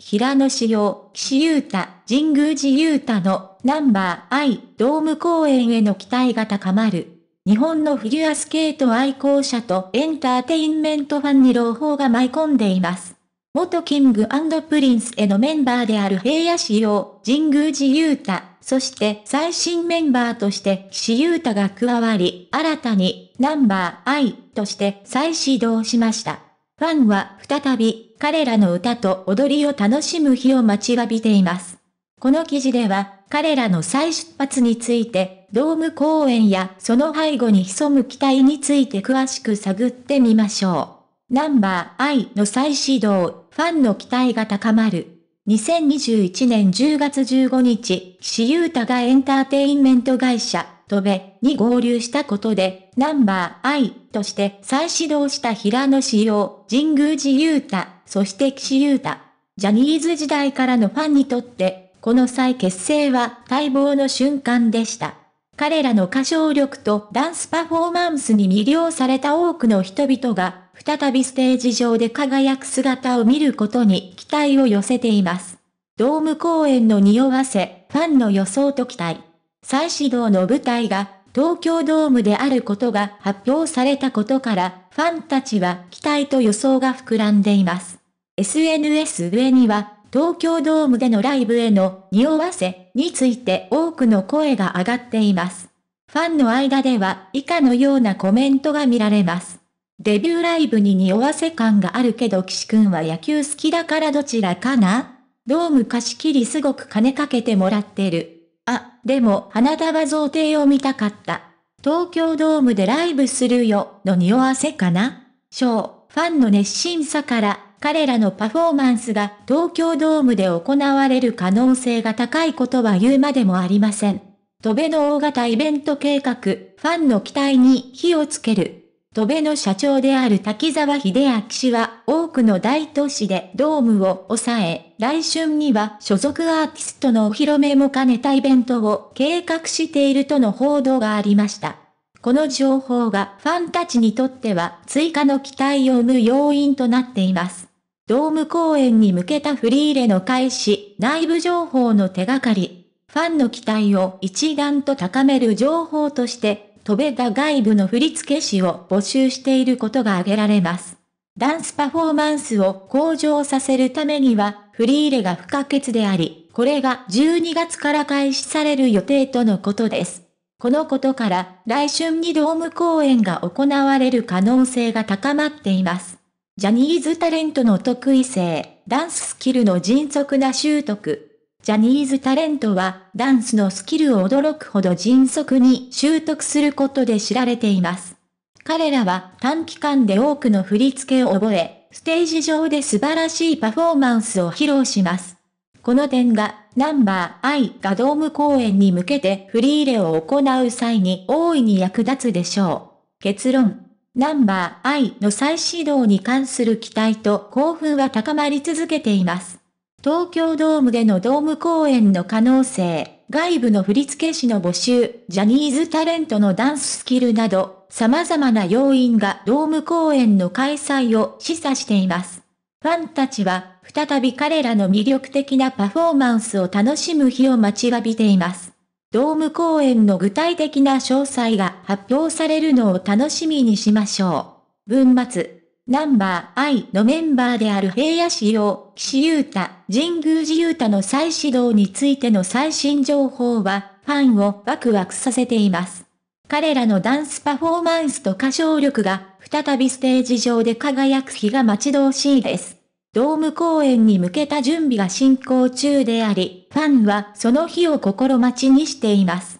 平野紫耀、岸優太、神宮寺優太のナンバーアイドーム公演への期待が高まる。日本のフィギュアスケート愛好者とエンターテインメントファンに朗報が舞い込んでいます。元キングプリンスへのメンバーである平野紫耀、神宮寺優太、そして最新メンバーとして岸優太が加わり、新たにナンバーアイとして再始動しました。ファンは再び彼らの歌と踊りを楽しむ日を待ちわびています。この記事では彼らの再出発について、ドーム公演やその背後に潜む期待について詳しく探ってみましょう。ナンバー I の再始動、ファンの期待が高まる。2021年10月15日、岸優太がエンターテインメント会社、とべに合流したことで、ナンバーアイとして再始動した平野志陽、神宮寺裕太、そして岸優太。ジャニーズ時代からのファンにとって、この際結成は待望の瞬間でした。彼らの歌唱力とダンスパフォーマンスに魅了された多くの人々が、再びステージ上で輝く姿を見ることに期待を寄せています。ドーム公演の匂わせ、ファンの予想と期待。再始動の舞台が東京ドームであることが発表されたことから、ファンたちは期待と予想が膨らんでいます。SNS 上には、東京ドームでのライブへの匂わせについて多くの声が上がっています。ファンの間では以下のようなコメントが見られます。デビューライブに匂わせ感があるけど岸くんは野球好きだからどちらかなドーム貸し切りすごく金かけてもらってる。でも、花束贈呈を見たかった。東京ドームでライブするよ、の匂わせかなショー、ファンの熱心さから、彼らのパフォーマンスが東京ドームで行われる可能性が高いことは言うまでもありません。戸べの大型イベント計画、ファンの期待に火をつける。戸部の社長である滝沢秀明氏は多くの大都市でドームを抑え、来春には所属アーティストのお披露目も兼ねたイベントを計画しているとの報道がありました。この情報がファンたちにとっては追加の期待を生む要因となっています。ドーム公演に向けた振り入れの開始、内部情報の手がかり、ファンの期待を一段と高める情報として飛べた外部の振付師を募集していることが挙げられます。ダンスパフォーマンスを向上させるためには、振り入れが不可欠であり、これが12月から開始される予定とのことです。このことから、来春にドーム公演が行われる可能性が高まっています。ジャニーズタレントの得意性、ダンススキルの迅速な習得、ジャニーズタレントは、ダンスのスキルを驚くほど迅速に習得することで知られています。彼らは短期間で多くの振り付けを覚え、ステージ上で素晴らしいパフォーマンスを披露します。この点が、ナンバー I がドーム公演に向けて振り入れを行う際に大いに役立つでしょう。結論。ナンバー I の再始動に関する期待と興奮は高まり続けています。東京ドームでのドーム公演の可能性、外部の振付師の募集、ジャニーズタレントのダンススキルなど、様々な要因がドーム公演の開催を示唆しています。ファンたちは、再び彼らの魅力的なパフォーマンスを楽しむ日を待ちわびています。ドーム公演の具体的な詳細が発表されるのを楽しみにしましょう。文末ナンバー I のメンバーである平野市陽、岸優太、神宮寺優太の再始動についての最新情報は、ファンをワクワクさせています。彼らのダンスパフォーマンスと歌唱力が、再びステージ上で輝く日が待ち遠しいです。ドーム公演に向けた準備が進行中であり、ファンはその日を心待ちにしています。